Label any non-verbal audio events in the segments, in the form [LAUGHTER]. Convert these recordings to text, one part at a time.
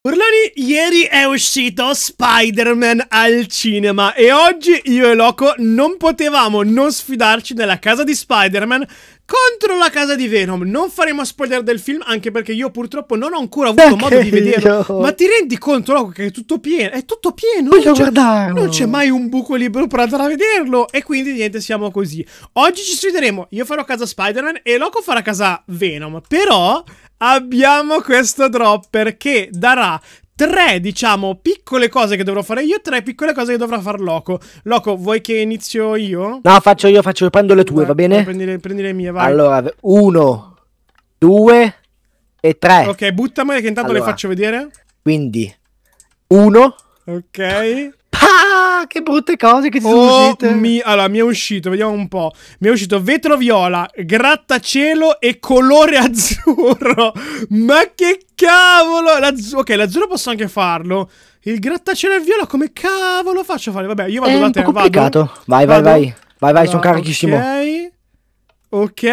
Urlani, ieri è uscito Spider-Man al cinema e oggi io e Loco non potevamo non sfidarci nella casa di Spider-Man contro la casa di Venom. Non faremo spoiler del film, anche perché io purtroppo non ho ancora avuto perché modo di vederlo. Io? Ma ti rendi conto, Loco, che è tutto pieno? È tutto pieno. Voglio guardarlo. Non c'è mai un buco libero per andare a vederlo. E quindi niente, siamo così. Oggi ci sfideremo. Io farò casa Spider-Man e Loco farà casa Venom. Però abbiamo questo dropper che darà tre, diciamo, piccole cose che dovrò fare io e tre piccole cose che dovrà fare Loco. Loco, vuoi che inizio io? No, faccio io, faccio io, prendo le tue, va, va bene? Prendi le, prendi le, mie, vai. Allora, uno, due e tre. Ok, buttamole che intanto allora, le faccio vedere. Quindi, uno. Ok. Ah, che brutte cose che ti sono oh, uscite. Mi, allora, mi è uscito, vediamo un po'. Mi è uscito vetro viola, grattacielo e colore [LAUGHS] azzurro. Ma che cavolo! L'azz- ok, l'azzurro posso anche farlo. Il grattacielo e il viola, come cavolo faccio a fare? Vabbè, io vado è da te. È complicato. Vado. Vai, vai, vai. Vai, vai, sono carichissimo. Ok. Ok.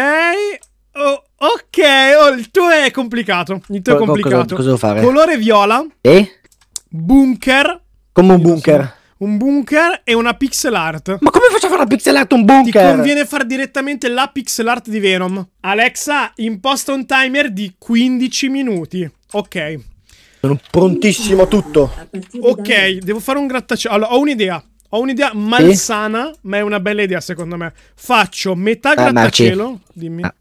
Oh, ok, oh, il tuo è complicato. Il tuo Co- è complicato. Cosa, cosa devo fare? Colore viola. E? Bunker. Come un bunker un bunker e una pixel art. Ma come faccio a fare la pixel art un bunker? Ti conviene fare direttamente la pixel art di Venom. Alexa, imposta un timer di 15 minuti. Ok. Sono prontissimo a tutto. Ok, devo fare un grattacielo. Allora, ho un'idea. Ho un'idea malsana, sì? ma è una bella idea secondo me. Faccio metà ah, grattacielo. Marci. Dimmi. Ah. Cioè,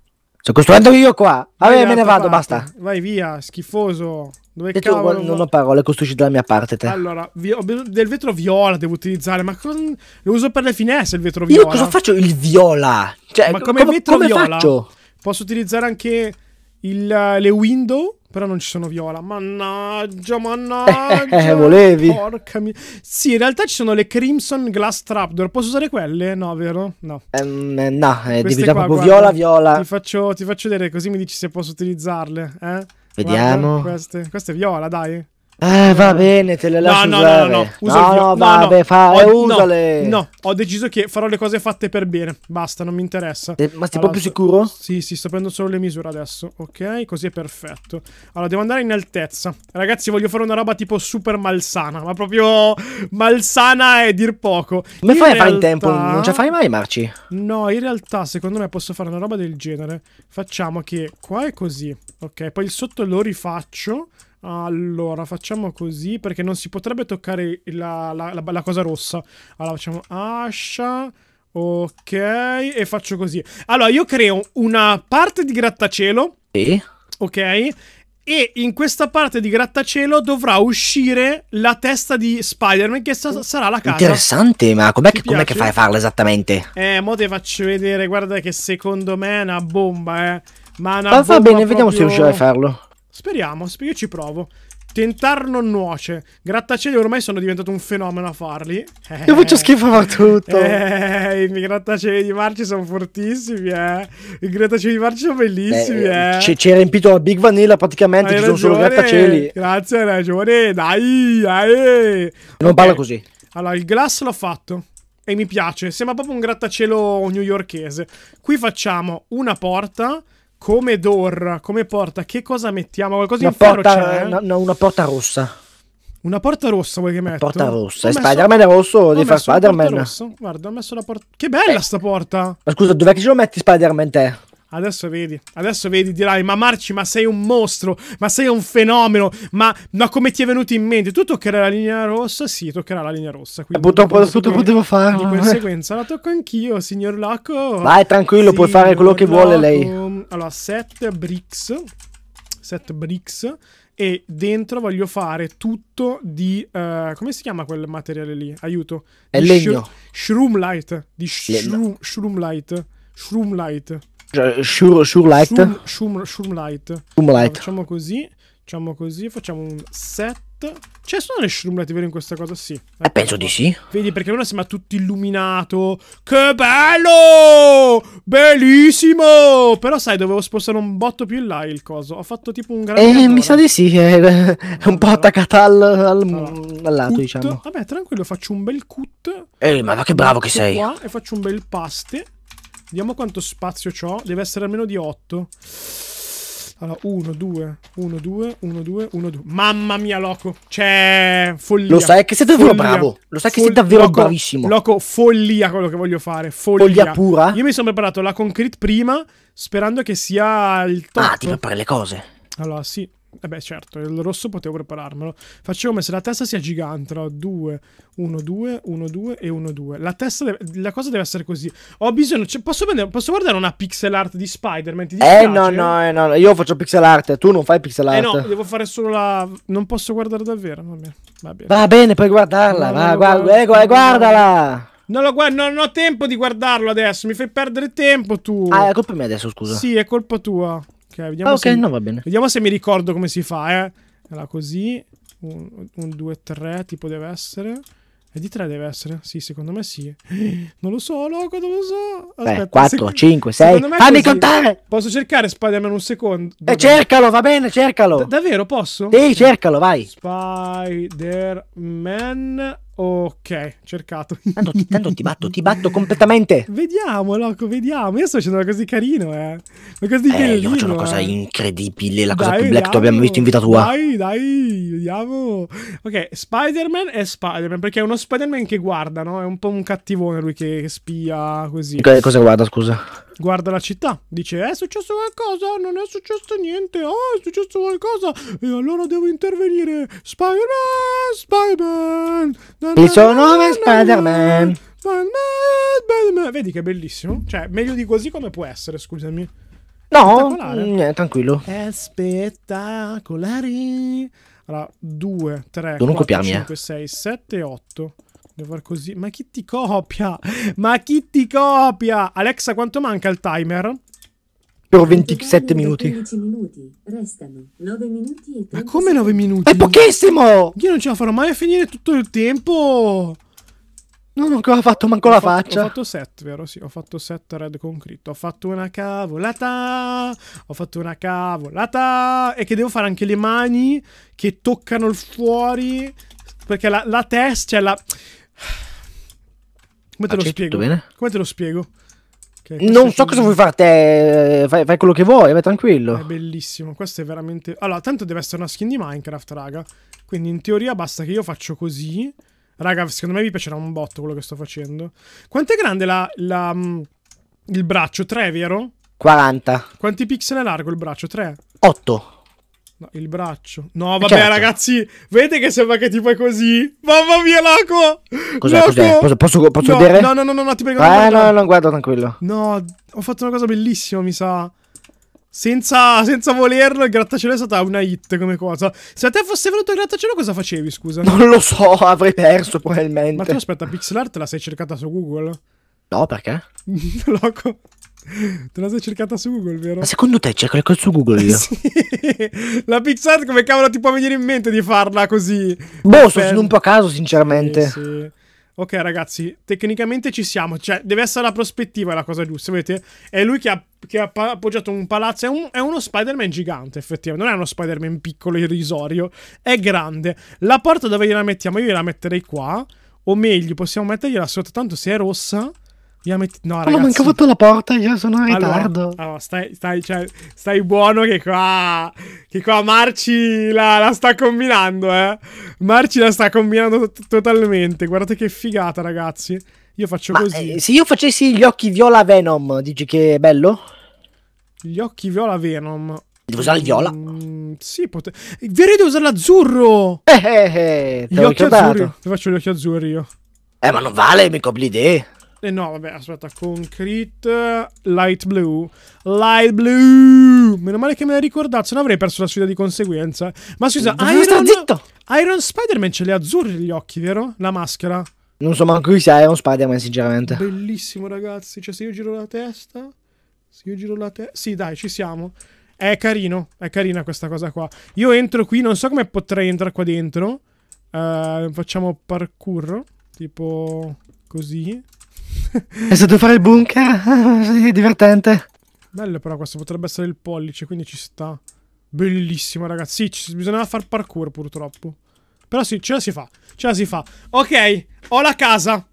sto costruendo io qua. Vabbè, me ne vado, parte. basta. Vai via, schifoso. Dove Detto, cavolo, non ho parole, costruisci dalla mia parte te. Allora, vi- del vetro viola devo utilizzare, ma con- lo uso per le finestre il vetro viola. Io cosa faccio il viola? Cioè, ma come, come vetro come viola? Faccio? Posso utilizzare anche il, le window, però non ci sono viola. Mannaggia, mannaggia. [LAUGHS] Eh, eh, volevi. Porca mia. Sì, in realtà ci sono le Crimson Glass Trapdoor. Posso usare quelle? No, vero? No. Um, no, eh, devi qua, proprio guarda, viola, viola. Ti faccio, ti faccio vedere così mi dici se posso utilizzarle, eh? Vediamo. Guarda, queste, queste viola, dai. Eh, va eh. bene, te le lascio no, no, usare. No, no, no, uso no, il no, no, vabbè, fa, ho, eh, usale. No, no, ho deciso che farò le cose fatte per bene. Basta, non mi interessa. Eh, ma sei allora, proprio sicuro? Sì, sì, sto prendendo solo le misure adesso. Ok, così è perfetto. Allora, devo andare in altezza. Ragazzi, voglio fare una roba tipo super malsana, ma proprio malsana è dir poco. Come in fai realtà... a fare in tempo? Non ce la fai mai, Marci? No, in realtà, secondo me posso fare una roba del genere. Facciamo che qua è così. Ok, poi il sotto lo rifaccio. Allora, facciamo così, perché non si potrebbe toccare la, la, la, la cosa rossa. Allora, facciamo ascia... Ok, e faccio così. Allora, io creo una parte di grattacielo. Sì. Ok. E in questa parte di grattacielo dovrà uscire la testa di Spider-Man che sa sarà la casa. Interessante, ma com'è che, com che, fai a farla esattamente? Eh, mo te faccio vedere, guarda che secondo me è una bomba, eh. Ma, una ma va bene, proprio... vediamo se riuscirai a farlo. Speriamo, io ci provo. Tentar non nuoce. Grattacieli ormai sono diventato un fenomeno a farli. Eh, io faccio eh. schifo a tutto. Eh, I grattacieli di Marci sono fortissimi, eh. I grattacieli di Marci sono bellissimi, eh. eh. Ci, ci riempito la Big Vanilla praticamente, hai ci ragione, sono solo grattacieli. Grazie, hai ragione. Dai, dai. Non okay. parla così. Allora, il glass l'ho fatto. E mi piace. Sembra proprio un grattacielo newyorkese. Qui facciamo una porta come door, come porta, che cosa mettiamo? Qualcosa una in ferro porta, eh? no, no, una porta rossa. Una porta rossa vuoi che metto? Porta rossa. E Spider-Man è rosso o devi fare Spider-Man? Guarda, ho messo la porta. Che bella eh. sta porta! Ma scusa, dov'è che ce lo metti Spider-Man te? Adesso vedi, adesso vedi, dirai, ma Marci, ma sei un mostro, ma sei un fenomeno, ma, ma come ti è venuto in mente? Tu toccherai la linea rossa? Sì, toccherà la linea rossa. Quindi Purtroppo adesso tutto potevo farlo. Di conseguenza la tocco anch'io, signor Laco. Vai, tranquillo, signor puoi fare quello che vuole lei. Allora, set bricks, set bricks, e dentro voglio fare tutto di... Uh, come si chiama quel materiale lì? Aiuto. È di legno. Sh shroom light, di shroom, shroom light, shroom light. Shur, cioè, shur light. Shum, shum, shum light. Shum light. facciamo così. Facciamo così. Facciamo un set. Cioè, sono le shroomlet vero in questa cosa? Sì. Eh, ecco penso di sì. Vedi, perché uno sembra tutto illuminato. Che bello! Bellissimo! Però sai, dovevo spostare un botto più in là il coso. Ho fatto tipo un grande... Eh, mi sa di sì. È un po' attaccata al, al, allora. al lato, cut. diciamo. Vabbè, tranquillo, faccio un bel cut. Ehi, ma, ma che bravo che ecco sei. Qua, e faccio un bel paste. Vediamo quanto spazio ho. Deve essere almeno di 8. Allora, 1, 2, 1, 2, 1, 2, 1, 2. Mamma mia, Loco. Cioè, follia. Lo sai che sei davvero follia. bravo. Lo sai che Fol sei davvero loco, bravissimo. Loco, follia quello che voglio fare. Follia. follia pura. Io mi sono preparato la concrete prima, sperando che sia il ah, top. Ah, ti prepari le cose. Allora, sì. Eh beh, certo, il rosso potevo prepararmelo. Faccio come se la testa sia gigante, no? 2, 1, 2, 1, 2 e 1, 2. La testa, deve, la cosa deve essere così. Ho bisogno, cioè, posso, prendere, posso guardare una pixel art di Spider-Man? Eh no, no, eh no, io faccio pixel art, tu non fai pixel art. Eh no, devo fare solo la... non posso guardare davvero, va bene. Va bene, va bene puoi guardarla, va, guarda, guarda, guarda, guardala! Non, lo guardo, non ho tempo di guardarlo adesso, mi fai perdere tempo tu. Ah, è colpa mia adesso, scusa. Sì, è colpa tua. Ok, vediamo, ah, okay, se, no, va bene. vediamo se mi ricordo come si fa. Eh. Allora, così. un, due, tre, tipo deve essere. E di tre deve essere? Sì, secondo me sì. [GASPS] Non lo so, loco, non lo so. Aspetta, Beh, 4, 5, 6. Fammi contare! Posso cercare Spider-Man un secondo? E eh, cercalo, va bene, cercalo. D davvero, posso? Sì, cercalo, vai. Spider-Man Ok, cercato. Tanto ti, tanto ti, batto, ti batto completamente. Vediamo, loco, vediamo. Io sto facendo una cosa di carino, eh. Una cosa di eh, Io faccio una cosa eh. incredibile, la dai, cosa più black che abbiamo visto in vita tua. Dai, dai, vediamo. Ok, Spider-Man è Spider-Man, perché è uno Spider-Man che guarda, no? È un po' un cattivone lui che, che spia così. Cosa guarda, scusa? guarda la città, dice è successo qualcosa, non è successo niente, oh è successo qualcosa e allora devo intervenire. Spider-Man, Spider-Man. Il suo nome è Spider-Man. Spider-Man, Vedi che è bellissimo? Cioè, meglio di così come può essere, scusami. No, mm, eh, tranquillo. È spettacolare. Allora, 2, 3, non 4, copiami, 5, 6, 7, 8. Devo far così. Ma chi ti copia? Ma chi ti copia? Alexa, quanto manca il timer? Per 27 minuti. Ma come 9 minuti? È pochissimo! Io non ce la farò mai a finire tutto il tempo. Non ho ancora fatto manco ho la fatto, faccia. Ho fatto set, vero? Sì, ho fatto set red concrete. Ho fatto una cavolata. Ho fatto una cavolata. E che devo fare anche le mani che toccano il fuori. Perché la, la testa, cioè la... Come te, lo spiego? Come te lo spiego? non so cosa vuoi fare te, fai, fai, quello che vuoi, vai tranquillo. È bellissimo, questo è veramente... Allora, tanto deve essere una skin di Minecraft, raga. Quindi in teoria basta che io faccio così. Raga, secondo me vi piacerà un botto quello che sto facendo. Quanto è grande la, la, mm, il braccio? 3, vero? 40. Quanti pixel è largo il braccio? 3? 8. No, il braccio. No, eh, vabbè, certo. ragazzi, vedete che sembra che tipo è così. Mamma mia, Loco! Cos'è? Loco! cos'è? Posso, posso, posso no, vedere? No, no, no, no, no, ti prego. Eh, no, non guardo tranquillo. No, ho fatto una cosa bellissima, mi sa. Senza, senza volerlo, il grattacielo è stata una hit come cosa. Se a te fosse venuto il grattacielo, cosa facevi, scusa? Non lo so, [LAUGHS] avrei perso probabilmente. Ma tu aspetta, pixel art la sei cercata su Google? No, perché? [LAUGHS] Loco. [LAUGHS] Te la sei cercata su Google, vero? Ma secondo te c'è qualcosa su Google io? [LAUGHS] sì. La Pixar come cavolo ti può venire in mente di farla così? Boh, sto per... un po' a caso, sinceramente. Sì, sì. Ok, ragazzi, tecnicamente ci siamo. Cioè, deve essere la prospettiva la cosa giusta, vedete? È lui che ha, che ha appoggiato un palazzo. È, un, è uno Spider-Man gigante, effettivamente. Non è uno Spider-Man piccolo, irrisorio. È grande. La porta dove gliela mettiamo? Io gliela metterei qua. O meglio, possiamo mettergliela sotto. Tanto se è rossa io metti... No, ragazzi. Ho manca fatto la porta, io sono in allora, ritardo. Allora, stai, stai, cioè, stai buono che qua... Che qua Marci la, la sta combinando, eh. Marci la sta combinando t- totalmente. Guardate che figata, ragazzi. Io faccio Ma, così. Eh, se io facessi gli occhi viola Venom, dici che è bello? Gli occhi viola Venom. Devo usare il viola? Mm, sì, pote... Vero, devo usare l'azzurro! Eh, eh, eh, gli occhi azzurri. Ti faccio gli occhi azzurri io. Eh, ma non vale, mi copri idee. Eh no, vabbè, aspetta, Concrete Light Blue. Light Blue! Meno male che me l'hai ricordato, se no avrei perso la sfida di conseguenza. Ma scusa, Iron... Stare zitto! Iron Spider-Man ce li ha azzurri gli occhi, vero? La maschera. Non so manco chi sia Iron Spider-Man, sinceramente. Bellissimo, ragazzi. Cioè, se io giro la testa... Se io giro la testa... Sì, dai, ci siamo. È carino, è carina questa cosa qua. Io entro qui, non so come potrei entrare qua dentro. Uh, facciamo parkour, tipo così. È stato fare il bunker? [LAUGHS] sì, divertente. Bello però questo potrebbe essere il pollice, quindi ci sta. Bellissimo ragazzi. Sì, bisognava far parkour purtroppo. Però sì, ce la si fa. Ce la si fa. Ok, ho la casa.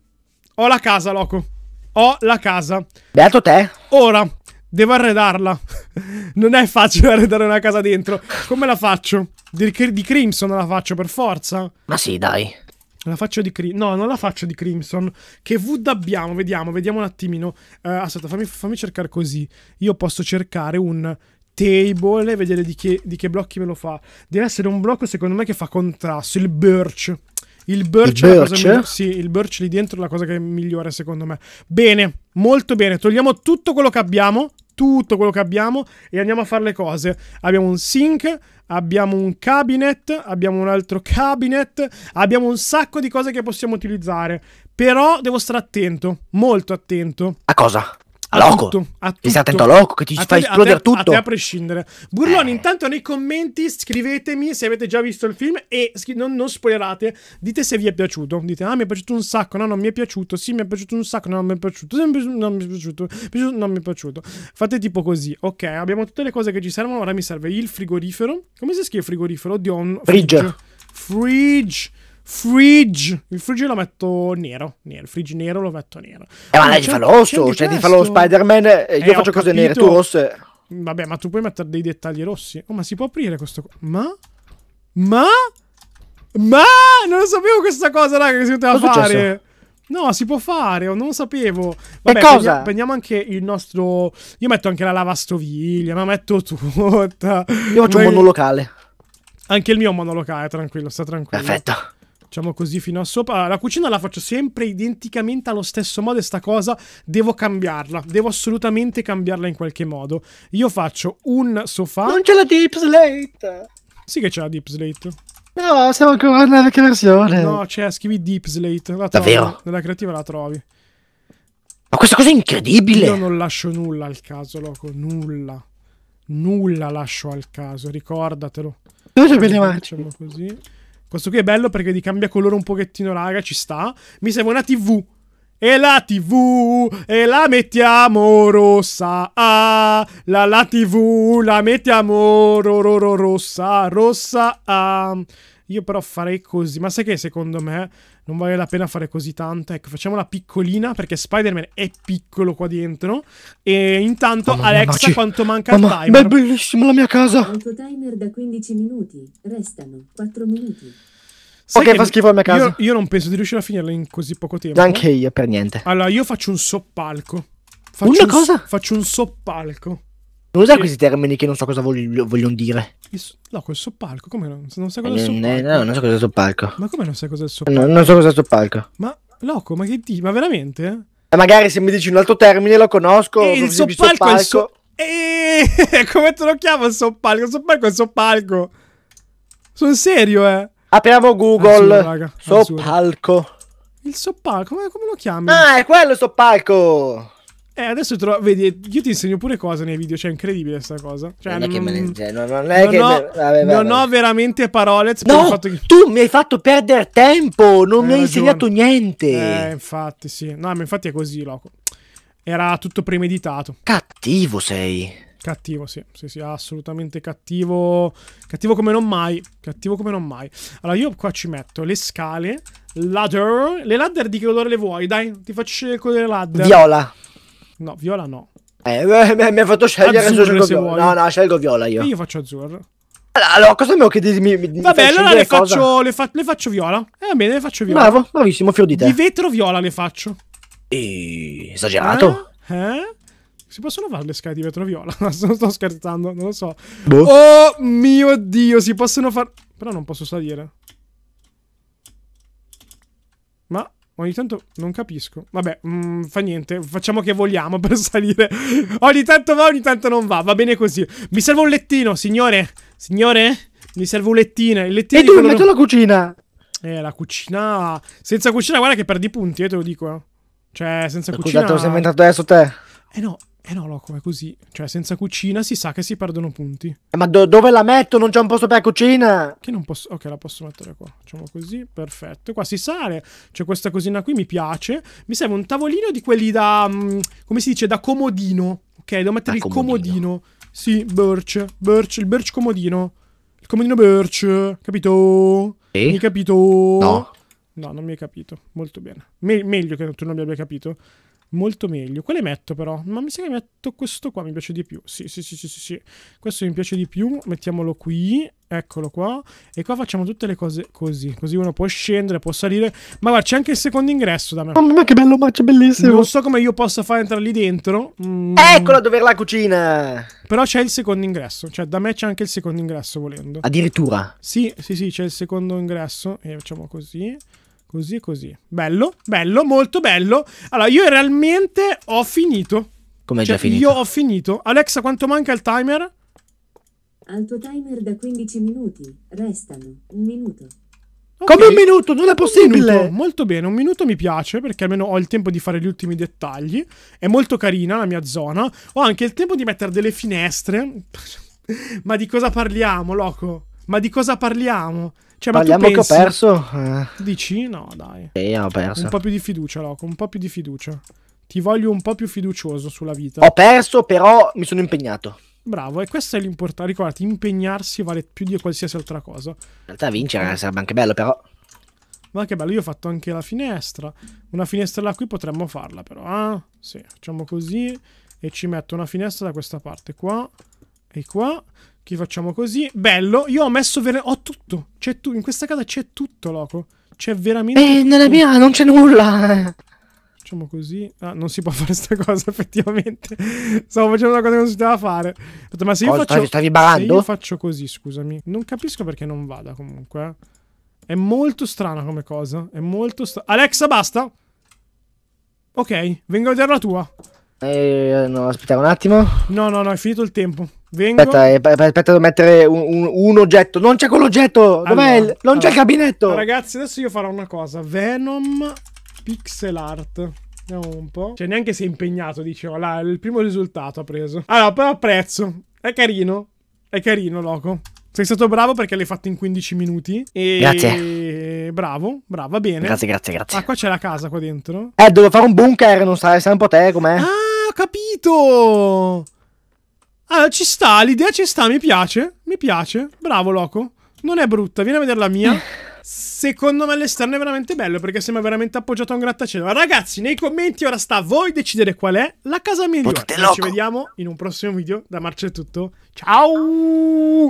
Ho la casa, loco. Ho la casa. Beato te. Ora, devo arredarla. [LAUGHS] non è facile arredare una casa dentro. Come la faccio? Di, di Crimson la faccio per forza. Ma sì, dai. La faccio di Crimson. No, non la faccio di Crimson. Che Wood abbiamo? Vediamo, vediamo un attimino. Uh, aspetta, fammi, fammi, cercare così. Io posso cercare un table e vedere di che, di che, blocchi me lo fa. Deve essere un blocco, secondo me, che fa contrasto. Il birch. Il birch, il è birch? Migliore, sì, il birch lì dentro è la cosa che è migliore, secondo me. Bene, molto bene. Togliamo tutto quello che abbiamo tutto quello che abbiamo e andiamo a fare le cose. Abbiamo un sink, abbiamo un cabinet, abbiamo un altro cabinet, abbiamo un sacco di cose che possiamo utilizzare. Però devo stare attento, molto attento. A cosa? a Loco. Tutto, a tutto. attento a Loco che ti a fa te, esplodere a te, tutto. A, te a prescindere. Burloni, eh. intanto nei commenti scrivetemi se avete già visto il film e non, non, spoilerate. Dite se vi è piaciuto. Dite, ah, mi è piaciuto un sacco. No, non mi è piaciuto. Sì, mi è piaciuto un sacco. No, non mi è piaciuto. Sì, non mi è piaciuto. Non mi è piaciuto. Fate tipo così. Ok, abbiamo tutte le cose che ci servono. Ora mi serve il frigorifero. Come si scrive frigorifero? Oddio, un... Fridge. Fridge. Fridge. Il fridge lo metto nero. nero. Il fridge nero lo metto nero. Eh, ma lei ci fa lo rosso, Cioè, ti fa lo Spider-Man. Eh, eh, io faccio cose nere, tu rosse. Vabbè, ma tu puoi mettere dei dettagli rossi. Oh, ma si può aprire questo. qua? Ma? Ma? Ma? Non lo sapevo questa cosa, raga, che si poteva cosa fare. No, si può fare, non lo sapevo. Vabbè, e cosa? Prendiamo anche il nostro... Io metto anche la lavastoviglie, ma metto tutta. Io faccio ma... un monolocale. Anche il mio monolocale, tranquillo, sta tranquillo. Perfetto. Facciamo così fino a sopra. La cucina la faccio sempre identicamente allo stesso modo e sta cosa devo cambiarla. Devo assolutamente cambiarla in qualche modo. Io faccio un sofà. Non c'è la deep slate! Sì che c'è la deep slate. No, siamo ancora nella vecchia versione. No, c'è, scrivi deep slate. La Davvero? Nella creativa la trovi. Ma questa cosa è incredibile! Io non lascio nulla al caso, loco. Nulla. Nulla lascio al caso, ricordatelo. Dove ci vediamo? Facciamo così. Questo qui è bello perché gli cambia colore un pochettino, raga, ci sta. Mi serve una TV. E la TV, e la mettiamo rossa. Ah, la, la TV, la mettiamo ro, ro, ro, rossa, rossa. Ah. Io però farei così. Ma sai che secondo me non vale la pena fare così tanto. Ecco, facciamola piccolina perché Spider-Man è piccolo qua dentro. E intanto, Mamma Alexa, mia, quanto manca Mamma, il timer? Ma è bellissima la mia casa! Quanto timer da 15 minuti. Restano 4 minuti. Sai ok, fa schifo la mia casa. Io, io, non penso di riuscire a finirla in così poco tempo. Neanche io, per niente. Allora, io faccio un soppalco. Faccio Una un, cosa? Faccio un soppalco. Non usare sì. questi termini che non so cosa vogliono voglio dire. Il, no, quel soppalco, come non, non sai cosa è soppalco? No, non so cosa è eh, soppalco. Ma come non sai cosa è soppalco? No, non so cosa è soppalco. Ma, loco, ma che dici? Ma veramente? Eh, magari se mi dici un altro termine lo conosco. E il soppalco, soppalco. è so... E eh, [LAUGHS] come te lo chiamo il soppalco? Il soppalco è soppalco. Sono serio, eh. Apriamo Google. Azzurra, raga, soppalco. Il soppalco, come, come lo chiami? Ah, è quello il soppalco. Eh, adesso te vedi, io ti insegno pure cose nei video, cioè è incredibile questa cosa. Cioè, non, è che me ne cioè, non, è non che ho, me, vabbè, vabbè. non ho veramente parole. No, che... tu mi hai fatto perdere tempo, non eh, mi hai ragione. insegnato niente. Eh, infatti, sì. No, ma infatti è così, loco. Era tutto premeditato. Cattivo sei. Cattivo, sì, sì, sì, assolutamente cattivo. Cattivo come non mai. Cattivo come non mai. Allora, io qua ci metto le scale, ladder. Le ladder di che colore le vuoi? Dai, ti faccio scegliere le ladder. Viola. No, viola no. Eh, mi ha fatto scegliere azzurro, se vuoi. No, no, scelgo viola io. E io faccio azzurro. Allora, cosa mi ho chiesto di, di Vabbè, allora le faccio, le, fa le faccio, viola. Eh, va bene, le faccio viola. Bravo, bravissimo, fio di te. Di vetro viola le faccio. E... Eh, esagerato. Eh? eh? Si possono fare le scale di vetro viola? [LAUGHS] non sto scherzando, non lo so. Boh. Oh mio Dio, si possono fare... Però non posso salire. Ma... Ogni tanto non capisco. Vabbè, mh, mm, fa niente. Facciamo che vogliamo per [LAUGHS] salire. ogni tanto va, ogni tanto non va. Va bene così. Mi serve un lettino, signore. Signore? Mi serve un lettino. Il lettino e tu, colore... la cucina. Eh, la cucina... Senza cucina, guarda che perdi punti, eh, te lo dico. Eh. Cioè, senza eh, cucina... Cosa te lo sei inventato adesso te? Eh no, eh no, Loco, è così. Cioè, senza cucina si sa che si perdono punti. Eh, ma do- dove la metto? Non c'è un posto per la cucina! Che non posso... Ok, la posso mettere qua. Facciamo così, perfetto. Qua si sale. C'è questa cosina qui, mi piace. Mi serve un tavolino di quelli da... Mm, come si dice? Da comodino. Ok, devo mettere da il comodino. comodino. Sì, birch. Birch, il birch comodino. Il comodino birch, capito? Sì? Mi capito? No. No, non mi hai capito. Molto bene. Me- meglio che tu non mi abbia capito molto meglio. Quale metto però? Ma mi sa che metto questo qua, mi piace di più. Sì, sì, sì, sì, sì, sì. Questo mi piace di più, mettiamolo qui, eccolo qua. E qua facciamo tutte le cose così, così uno può scendere, può salire. Ma guarda, c'è anche il secondo ingresso da me. Mamma mia, che bello, ma c'è bellissimo. Non so come io possa far entrare lì dentro. Mm. Eccolo dove è la cucina. Però c'è il secondo ingresso, cioè da me c'è anche il secondo ingresso volendo. Addirittura? Sì, sì, sì, c'è il secondo ingresso e facciamo così. Così, così. Bello, bello, molto bello. Allora, io realmente ho finito. Come cioè, già finito? Io ho finito. Alexa, quanto manca il timer? Al tuo timer da 15 minuti. Restano un minuto. Okay. Come un minuto? Non è possibile! Molto bene, un minuto mi piace perché almeno ho il tempo di fare gli ultimi dettagli. È molto carina la mia zona. Ho anche il tempo di mettere delle finestre. [LAUGHS] Ma di cosa parliamo, loco? Ma di cosa parliamo? Cioè, Parliamo pensi, che ho perso. Eh. Dici? No, dai. Sì, ho perso. Un po' più di fiducia, Loco, un po' più di fiducia. Ti voglio un po' più fiducioso sulla vita. Ho perso, però mi sono impegnato. Bravo, e questo è l'importante. Ricordati, impegnarsi vale più di qualsiasi altra cosa. In realtà vincere eh. sarebbe anche bello, però. Ma che bello, io ho fatto anche la finestra. Una finestra da qui potremmo farla, però. Ah, sì, facciamo così. E ci metto una finestra da questa parte qua. E qua. Chi facciamo così? Bello, io ho messo... Ver- ho tutto. C'è tu- in questa casa c'è tutto, loco. C'è veramente... Eh, nella mia non c'è nulla. Facciamo così. Ah, non si può [LAUGHS] fare sta cosa, effettivamente. Stavo facendo una cosa che non si poteva fare. Ma se io, cosa, oh, faccio, stavi se io faccio così, scusami. Non capisco perché non vada comunque. Eh. È molto strana come cosa. È molto strana. Alexa, basta. Ok, vengo a vedere la tua. Eh, no, aspettiamo un attimo. No, no, no, è finito il tempo. Vengo. Aspetta, eh, aspetta, devo mettere un, un, un, oggetto. Non c'è quell'oggetto! Dov'è? Allora, non c'è il gabinetto! Ragazzi, adesso io farò una cosa. Venom pixel art. Vediamo un po'. Cioè, neanche si è impegnato, dicevo. Là, il primo risultato ha preso. Allora, però apprezzo. È carino. È carino, loco. Sei stato bravo perché l'hai fatto in 15 minuti. E... Grazie. Bravo, bravo, va bene. Grazie, grazie, grazie. Ah, qua c'è la casa qua dentro. Eh, devo fare un bunker, non sai, sai un po' te com'è. Ah, ho capito! Allora, ci sta, l'idea ci sta, mi piace. Mi piace. Bravo, Loco. Non è brutta, vieni a vedere la mia. Secondo me l'esterno è veramente bello perché sembra veramente appoggiato a un grattacielo. Ragazzi, nei commenti ora sta a voi decidere qual è la casa migliore. Ci vediamo in un prossimo video. Da Marcia è tutto. Ciao!